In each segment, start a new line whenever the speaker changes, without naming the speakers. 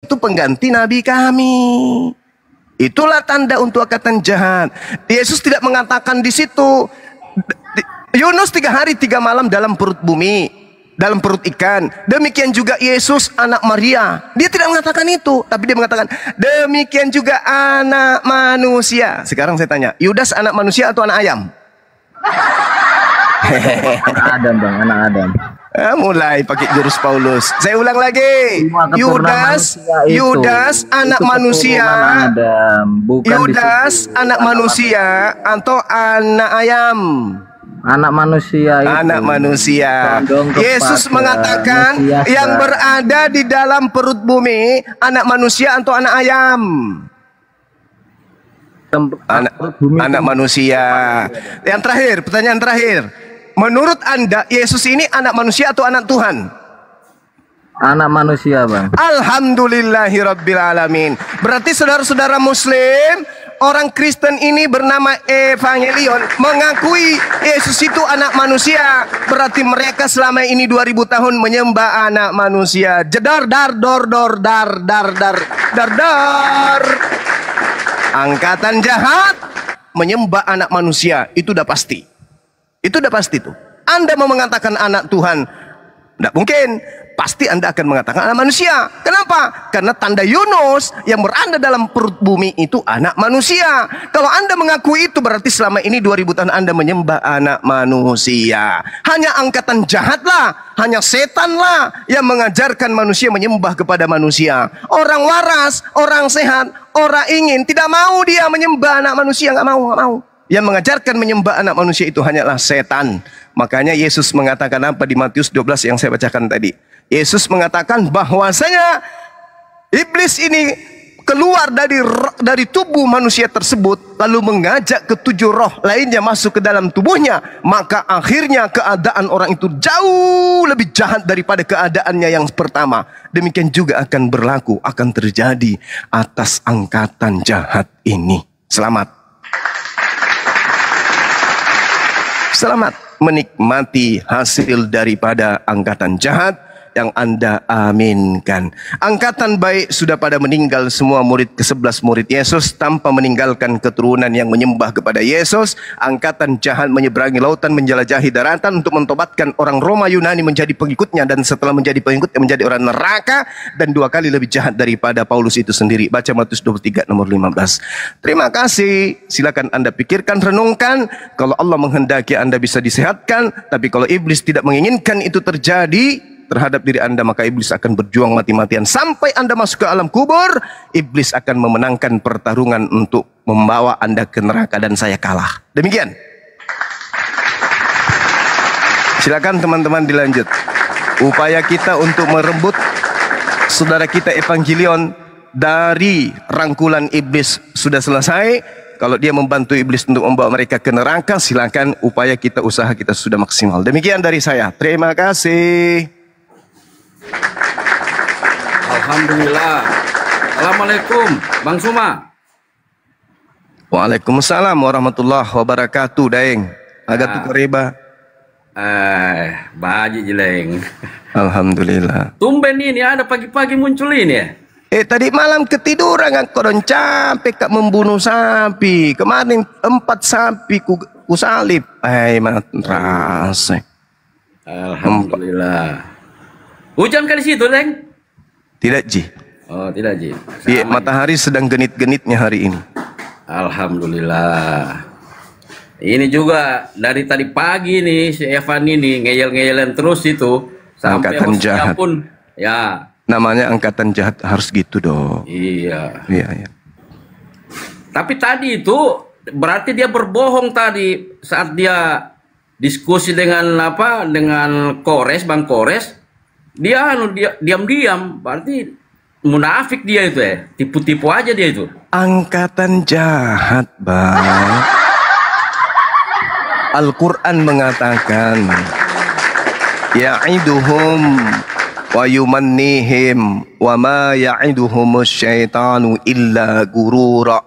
itu pengganti nabi kami. Itulah tanda untuk angkatan jahat. Yesus tidak mengatakan di situ Yunus tiga hari tiga malam dalam perut bumi, dalam perut ikan. Demikian juga Yesus anak Maria. Dia tidak mengatakan itu, tapi dia mengatakan demikian juga anak manusia. Sekarang saya tanya, Yudas anak manusia atau anak ayam?
anak Adam bang, anak
Adam. Eh, mulai pakai jurus Paulus. Saya ulang lagi. Yudas, Yudas anak manusia. Yudas anak, manusia atau anak ayam. Anak manusia itu. Anak manusia. Yesus mengatakan manusia. yang berada di dalam perut bumi anak manusia atau anak ayam anak, anak manusia. Yang terakhir, pertanyaan terakhir menurut Anda Yesus ini anak manusia atau anak Tuhan? Anak manusia, Bang. Alhamdulillahirabbil alamin. Berarti saudara-saudara muslim, orang Kristen ini bernama Evangelion mengakui Yesus itu anak manusia. Berarti mereka selama ini 2000 tahun menyembah anak manusia. Jedar dar dor dor dar dar dar dar dar. Angkatan jahat menyembah anak manusia itu udah pasti. Itu udah pasti tuh. Anda mau mengatakan anak Tuhan, tidak mungkin. Pasti Anda akan mengatakan anak manusia. Kenapa? Karena tanda Yunus yang berada dalam perut bumi itu anak manusia. Kalau Anda mengakui itu berarti selama ini 2000 tahun Anda menyembah anak manusia. Hanya angkatan jahatlah, hanya setanlah yang mengajarkan manusia menyembah kepada manusia. Orang waras, orang sehat, orang ingin, tidak mau dia menyembah anak manusia, nggak mau, nggak mau. Yang mengajarkan menyembah anak manusia itu hanyalah setan. Makanya Yesus mengatakan apa di Matius 12 yang saya bacakan tadi. Yesus mengatakan bahwasanya iblis ini keluar dari dari tubuh manusia tersebut lalu mengajak ketujuh roh lainnya masuk ke dalam tubuhnya maka akhirnya keadaan orang itu jauh lebih jahat daripada keadaannya yang pertama demikian juga akan berlaku akan terjadi atas angkatan jahat ini selamat selamat menikmati hasil daripada angkatan jahat yang Anda aminkan. Angkatan baik sudah pada meninggal semua murid ke-11 murid Yesus tanpa meninggalkan keturunan yang menyembah kepada Yesus. Angkatan jahat menyeberangi lautan menjelajahi daratan untuk mentobatkan orang Roma Yunani menjadi pengikutnya dan setelah menjadi pengikutnya menjadi orang neraka dan dua kali lebih jahat daripada Paulus itu sendiri. Baca Matius 23 nomor 15. Terima kasih. Silakan Anda pikirkan, renungkan. Kalau Allah menghendaki Anda bisa disehatkan, tapi kalau iblis tidak menginginkan itu terjadi, terhadap diri Anda, maka iblis akan berjuang mati-matian. Sampai Anda masuk ke alam kubur, iblis akan memenangkan pertarungan untuk membawa Anda ke neraka dan saya kalah. Demikian. Silakan teman-teman dilanjut. Upaya kita untuk merebut saudara kita Evangelion dari rangkulan iblis sudah selesai. Kalau dia membantu iblis untuk membawa mereka ke neraka, silakan upaya kita usaha kita sudah maksimal. Demikian dari saya. Terima kasih. Alhamdulillah. Assalamualaikum, Bang Suma. Waalaikumsalam
warahmatullahi wabarakatuh,
Daeng. Agak nah. riba.
Eh, baji jeleng.
Alhamdulillah.
Tumben ini ada pagi-pagi muncul ini ya.
Eh tadi malam ketiduran kan kodon capek kak membunuh sapi. Kemarin empat sapi ku, ku salib. Eh mana rasa. Alhamdulillah. Empat.
Hujan kan di situ, Leng? Tidak, Ji. Oh, tidak, Ji.
Iya, matahari sedang genit-genitnya hari ini.
Alhamdulillah. Ini juga dari tadi pagi nih si Evan ini ngeyel-ngeyelan terus itu sampai angkatan jahat pun ya.
Namanya angkatan jahat harus gitu dong.
Iya. Iya, iya. Tapi tadi itu berarti dia berbohong tadi saat dia diskusi dengan apa dengan Kores Bang Kores dia anu dia diam-diam berarti munafik dia itu ya tipu-tipu aja dia itu
angkatan jahat bang Al-Quran mengatakan ya'iduhum wa yumannihim wa ma ya'iduhum syaitanu illa gurura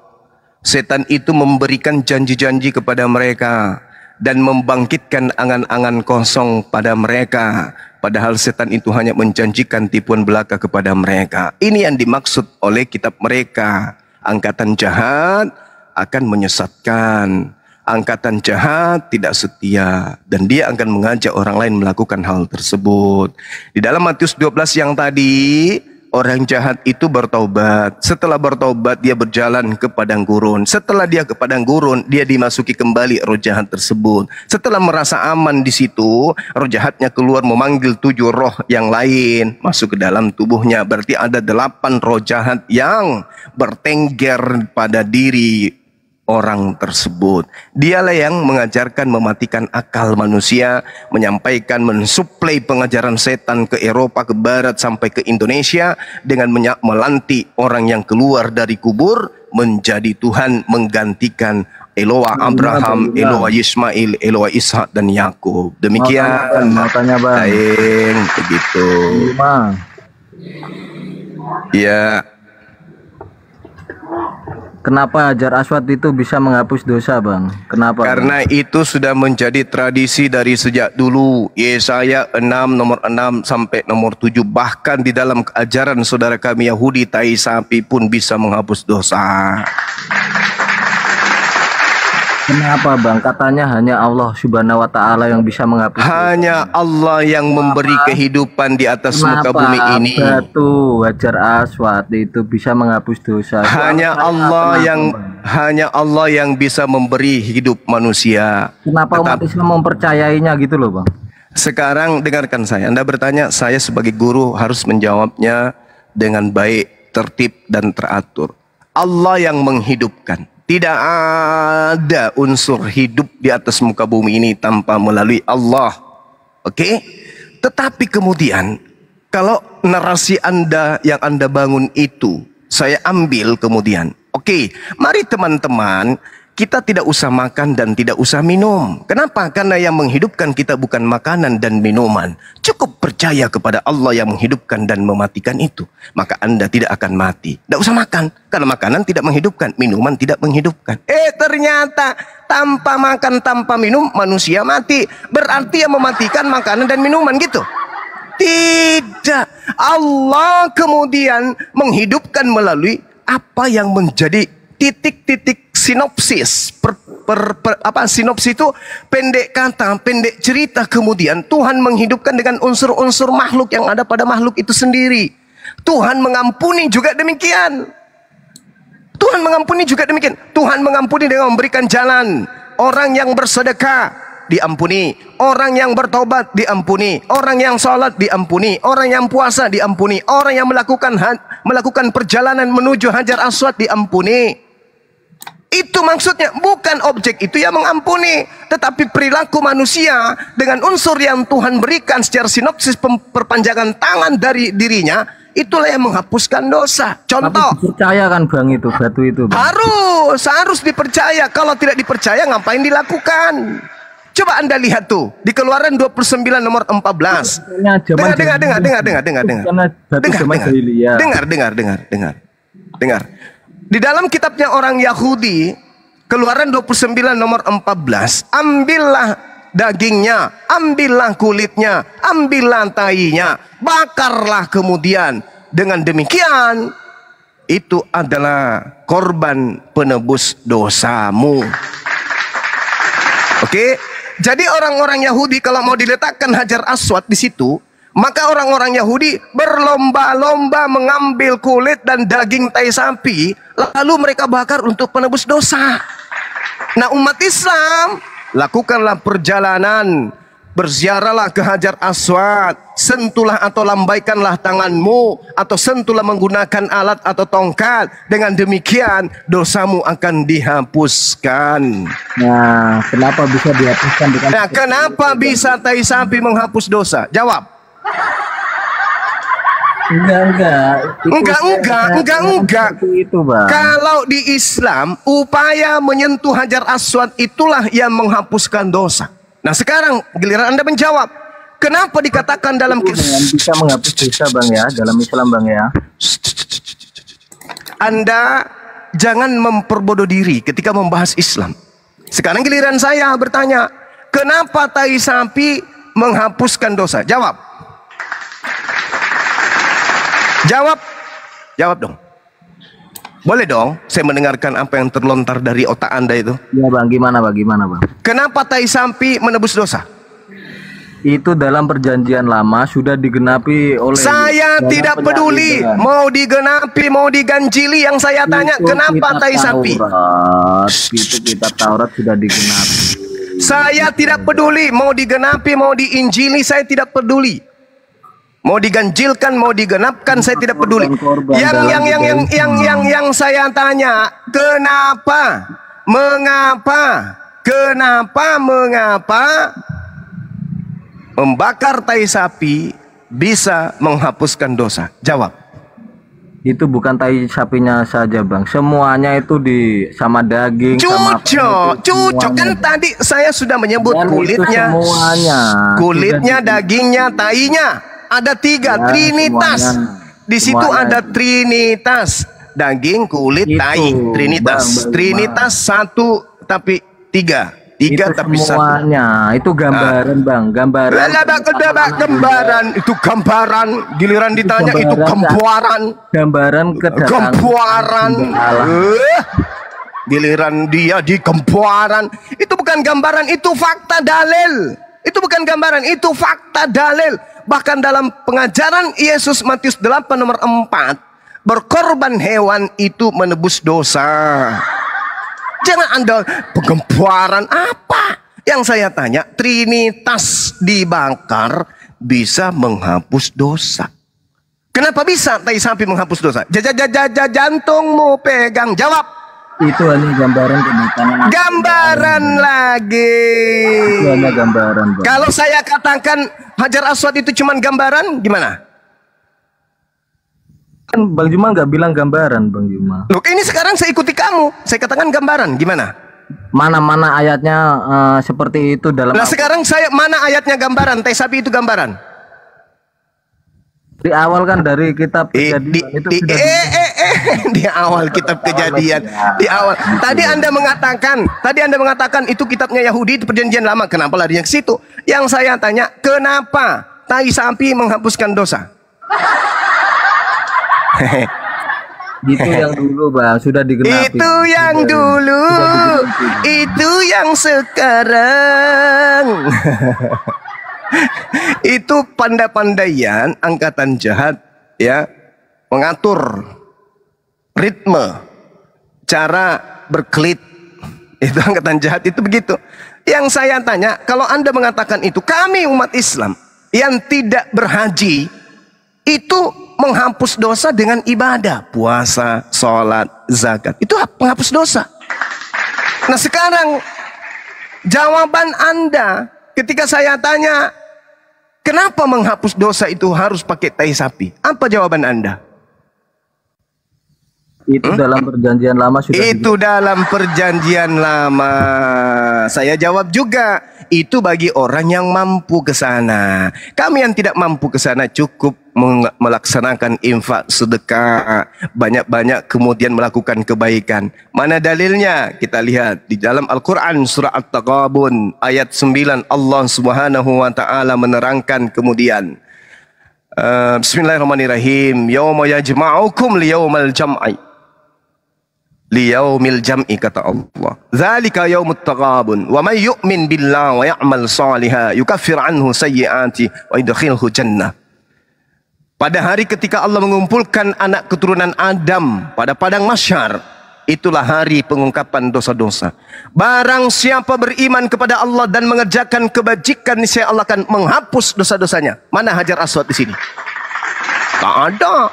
setan itu memberikan janji-janji kepada mereka dan membangkitkan angan-angan kosong pada mereka. Padahal setan itu hanya menjanjikan tipuan belaka kepada mereka. Ini yang dimaksud oleh kitab mereka. Angkatan jahat akan menyesatkan. Angkatan jahat tidak setia. Dan dia akan mengajak orang lain melakukan hal tersebut. Di dalam Matius 12 yang tadi, orang jahat itu bertobat. Setelah bertobat, dia berjalan ke padang gurun. Setelah dia ke padang gurun, dia dimasuki kembali roh jahat tersebut. Setelah merasa aman di situ, roh jahatnya keluar memanggil tujuh roh yang lain masuk ke dalam tubuhnya. Berarti ada delapan roh jahat yang bertengger pada diri orang tersebut. Dialah yang mengajarkan mematikan akal manusia, menyampaikan mensuplai pengajaran setan ke Eropa, ke barat sampai ke Indonesia dengan melantik orang yang keluar dari kubur menjadi Tuhan menggantikan Eloa Abraham, Eloa Ismail, Eloa Ishak dan Yakub. Demikian.
Matanya, Bang. Baik, begitu. Iya. Kenapa ajar Aswad itu bisa menghapus dosa, Bang? Kenapa? Karena bang?
itu sudah menjadi tradisi dari sejak dulu. Yesaya 6 nomor 6 sampai nomor 7 bahkan di dalam ajaran saudara kami Yahudi tai
sapi pun bisa menghapus dosa. Kenapa Bang? Katanya hanya Allah Subhanahu wa taala yang bisa menghapus. Hanya Allah
yang Kenapa? memberi kehidupan di atas Kenapa? muka bumi ini.
Batu wajar aswat. itu bisa menghapus dosa. Hanya Kenapa? Allah yang
hanya Allah yang bisa memberi hidup manusia. Kenapa umat
Islam mempercayainya gitu loh, Bang?
Sekarang dengarkan saya. Anda bertanya, saya sebagai guru harus menjawabnya dengan baik, tertib dan teratur. Allah yang menghidupkan. Tidak ada unsur hidup di atas muka bumi ini tanpa melalui Allah. Oke? Okay? Tetapi kemudian kalau narasi Anda yang Anda bangun itu saya ambil kemudian. Oke, okay, mari teman-teman kita tidak usah makan dan tidak usah minum. Kenapa? Karena yang menghidupkan kita bukan makanan dan minuman. Cukup percaya kepada Allah yang menghidupkan dan mematikan itu. Maka Anda tidak akan mati. Tidak usah makan. Karena makanan tidak menghidupkan. Minuman tidak menghidupkan. Eh ternyata tanpa makan, tanpa minum manusia mati. Berarti yang mematikan makanan dan minuman gitu. Tidak. Allah kemudian menghidupkan melalui apa yang menjadi titik-titik sinopsis per, per, per, apa sinopsis itu pendek kata pendek cerita kemudian Tuhan menghidupkan dengan unsur-unsur makhluk yang ada pada makhluk itu sendiri Tuhan mengampuni juga demikian Tuhan mengampuni juga demikian Tuhan mengampuni dengan memberikan jalan orang yang bersedekah diampuni. Orang yang bertobat diampuni. Orang yang sholat diampuni. Orang yang puasa diampuni. Orang yang melakukan melakukan perjalanan menuju Hajar Aswad diampuni. Itu maksudnya bukan objek itu yang mengampuni, tetapi perilaku manusia dengan unsur yang Tuhan berikan secara sinopsis perpanjangan tangan dari dirinya itulah yang menghapuskan dosa. Contoh.
Tapi dipercaya kan bang itu batu itu. Bang.
Harus harus dipercaya. Kalau tidak dipercaya ngapain dilakukan? Coba Anda lihat tuh di Keluaran 29 nomor 14. Dengar dengar dengar dengar dengar dengar dengar. Dengar dengar. Dengar dengar dengar dengar. Dengar. Di dalam kitabnya orang Yahudi Keluaran 29 nomor 14, ambillah dagingnya, ambillah kulitnya, ambillah tainya bakarlah kemudian. Dengan demikian itu adalah korban penebus dosamu. Oke? Okay? Jadi orang-orang Yahudi kalau mau diletakkan Hajar Aswad di situ, maka orang-orang Yahudi berlomba-lomba mengambil kulit dan daging tai sapi, lalu mereka bakar untuk penebus dosa. Nah umat Islam, lakukanlah perjalanan Berziarahlah ke Hajar Aswad, sentuhlah atau lambaikanlah tanganmu atau sentulah menggunakan alat atau tongkat. Dengan demikian dosamu akan dihapuskan. Nah, kenapa bisa dihapuskan dengan Nah, kenapa bisa tai sapi menghapus dosa?
Jawab. Enggak, enggak. enggak, enggak, enggak, enggak. Itu, Bang. Kalau
di Islam, upaya menyentuh Hajar Aswad itulah yang menghapuskan dosa. Nah sekarang giliran Anda menjawab. Kenapa dikatakan dalam bisa menghapus
dosa bang ya dalam Islam bang ya?
Anda jangan memperbodoh diri ketika membahas Islam. Sekarang giliran saya bertanya, kenapa tai sapi menghapuskan dosa? Jawab. Jawab. Jawab dong. Boleh dong, saya mendengarkan apa yang terlontar dari otak Anda itu. Ya bang, gimana bang, gimana bang? Kenapa tai sampi menebus dosa?
Itu dalam perjanjian lama sudah digenapi oleh Saya tidak peduli dengan. mau digenapi mau
diganjili yang saya tanya itu kenapa tai sampi?
Itu kita Taurat sudah digenapi.
Saya tidak peduli mau digenapi mau diinjili saya tidak peduli. Mau diganjilkan, mau digenapkan, saya tidak peduli. yang yang yang yang yang yang yang saya tanya, kenapa? Mengapa? Kenapa mengapa membakar tai sapi bisa menghapuskan dosa? Jawab.
Itu bukan tai sapinya saja, Bang. Semuanya itu di sama daging cucok, cucok kan
tadi saya sudah menyebut Dan kulitnya. Semuanya. Kulitnya, dagingnya, tainya ada tiga ya, trinitas. Semuanya, di situ semuanya. ada trinitas daging, kulit, itu, tai. Trinitas. Bang, bang, trinitas satu tapi
tiga. Tiga itu tapi semuanya. satu. Itu ah. gambaran nah. bang, gambaran. Lala, bak, bak, gambaran. Itu gambaran. Giliran ditanya itu gambaran. Gambaran Gambaran.
Eh. giliran dia di gempuaran itu bukan gambaran itu fakta dalil itu bukan gambaran itu fakta dalil bahkan dalam pengajaran Yesus Matius 8 nomor 4 berkorban hewan itu menebus dosa jangan anda pengembuaran apa yang saya tanya Trinitas dibakar bisa menghapus dosa kenapa bisa tai sapi menghapus dosa jajajajajantungmu pegang jawab itu hanya gambaran kedatangan gambaran itu lagi
itu hanya gambaran bang. kalau
saya katakan Hajar Aswad itu cuma gambaran gimana
kan Bang Juma nggak bilang gambaran Bang Juma
Loh, ini sekarang saya ikuti kamu saya katakan gambaran gimana
mana-mana ayatnya uh, seperti itu dalam Nah sekarang
saya mana ayatnya gambaran teh sapi itu gambaran
di awal kan dari kitab kejadian itu sudah eh,
eh, di awal kitab kejadian di awal tadi anda mengatakan tadi anda mengatakan itu kitabnya Yahudi itu perjanjian lama kenapa lari ke situ yang saya tanya kenapa tai sapi menghapuskan dosa
itu yang dulu bang sudah digenapi itu
yang sudah, dulu itu yang sekarang itu pandai-pandaian angkatan jahat ya mengatur ritme, cara berkelit. Itu angkatan jahat itu begitu. Yang saya tanya, kalau Anda mengatakan itu, kami umat Islam yang tidak berhaji itu menghapus dosa dengan ibadah, puasa, sholat, zakat. Itu menghapus dosa. Nah sekarang jawaban Anda ketika saya tanya, kenapa menghapus dosa itu harus pakai tai sapi? Apa jawaban Anda?
Itu hmm? dalam perjanjian lama sudah. Itu
di... dalam perjanjian lama. Saya jawab juga, itu bagi orang yang mampu ke sana. Kami yang tidak mampu ke sana cukup melaksanakan infak sedekah, banyak-banyak kemudian melakukan kebaikan. Mana dalilnya? Kita lihat di dalam Al-Qur'an surah At-Taghabun ayat 9 Allah Subhanahu wa taala menerangkan kemudian uh, Bismillahirrahmanirrahim. Yawma yajma'ukum liyawmal jam'i liyaumil jam'i kata Allah. Zalika yaumut taghabun wa may yu'min billahi wa ya'mal shaliha yukaffir anhu sayyi'ati wa yadkhilhu jannah. Pada hari ketika Allah mengumpulkan anak keturunan Adam pada padang masyar, itulah hari pengungkapan dosa-dosa. Barang siapa beriman kepada Allah dan mengerjakan kebajikan, niscaya Allah akan menghapus dosa-dosanya. Mana Hajar Aswad di sini? Tak ada.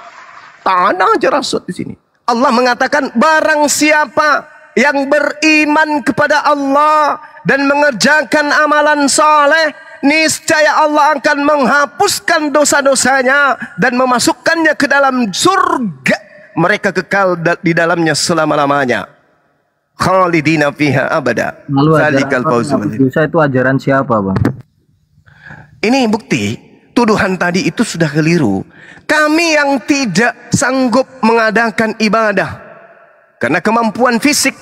Tak ada Hajar Aswad di sini. Allah mengatakan barang siapa yang beriman kepada Allah dan mengerjakan amalan soleh niscaya Allah akan menghapuskan dosa-dosanya dan memasukkannya ke dalam surga mereka kekal di dalamnya selama-lamanya khalidina fiha abada lalu ajaran
itu ajaran siapa bang ini bukti
tuduhan tadi itu sudah keliru. Kami yang tidak sanggup mengadakan ibadah karena kemampuan fisik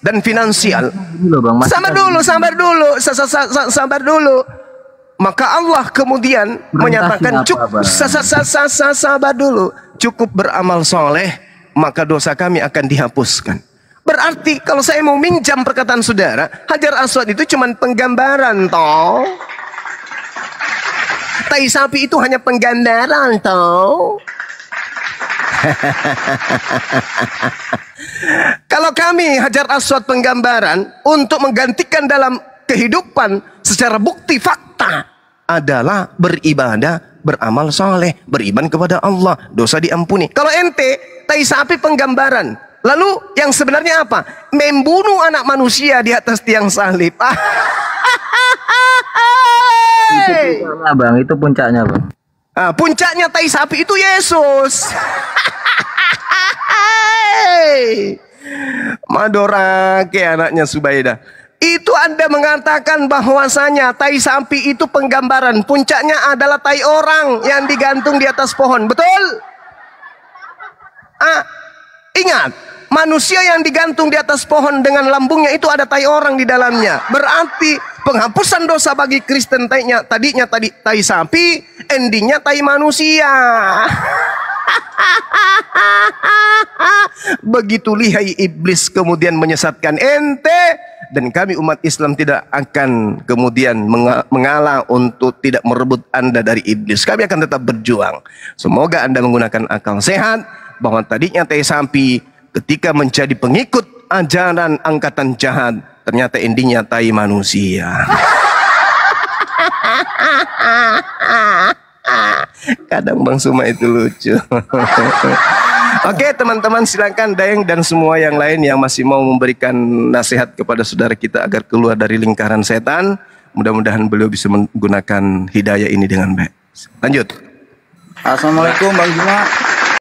dan finansial. sabar dulu, sabar dulu, sabar dulu. Maka Allah kemudian menyatakan cukup sabar dulu, cukup beramal soleh, maka dosa kami akan dihapuskan. Berarti kalau saya mau minjam perkataan saudara, Hajar Aswad itu cuma penggambaran toh. Tai sapi itu hanya penggambaran tau. Kalau kami Hajar Aswad penggambaran untuk menggantikan dalam kehidupan secara bukti fakta adalah beribadah, beramal soleh, beriman kepada Allah, dosa diampuni. Kalau ente, tai sapi penggambaran. Lalu yang sebenarnya apa? Membunuh anak manusia di atas tiang salib. Itu puncaknya bang,
itu puncaknya bang.
Ah, puncaknya tai sapi itu Yesus. Madora ke anaknya Subaida. Itu Anda mengatakan bahwasanya tai sapi itu penggambaran. Puncaknya adalah tai orang yang digantung di atas pohon. Betul? Ah, ingat, manusia yang digantung di atas pohon dengan lambungnya itu ada tai orang di dalamnya. Berarti Penghapusan dosa bagi Kristen tadinya, tadinya tadi tai sapi, endingnya tai manusia. Begitu lihai iblis kemudian menyesatkan ente dan kami umat Islam tidak akan kemudian mengalah untuk tidak merebut Anda dari iblis. Kami akan tetap berjuang. Semoga Anda menggunakan akal sehat bahwa tadinya tai sapi ketika menjadi pengikut ajaran angkatan jahat ternyata endingnya tai manusia. Kadang Bang Suma itu lucu. Oke teman-teman silahkan Daeng dan semua yang lain yang masih mau memberikan nasihat kepada saudara kita agar keluar dari lingkaran setan. Mudah-mudahan beliau bisa menggunakan hidayah ini dengan baik. Lanjut.
Assalamualaikum Bang suma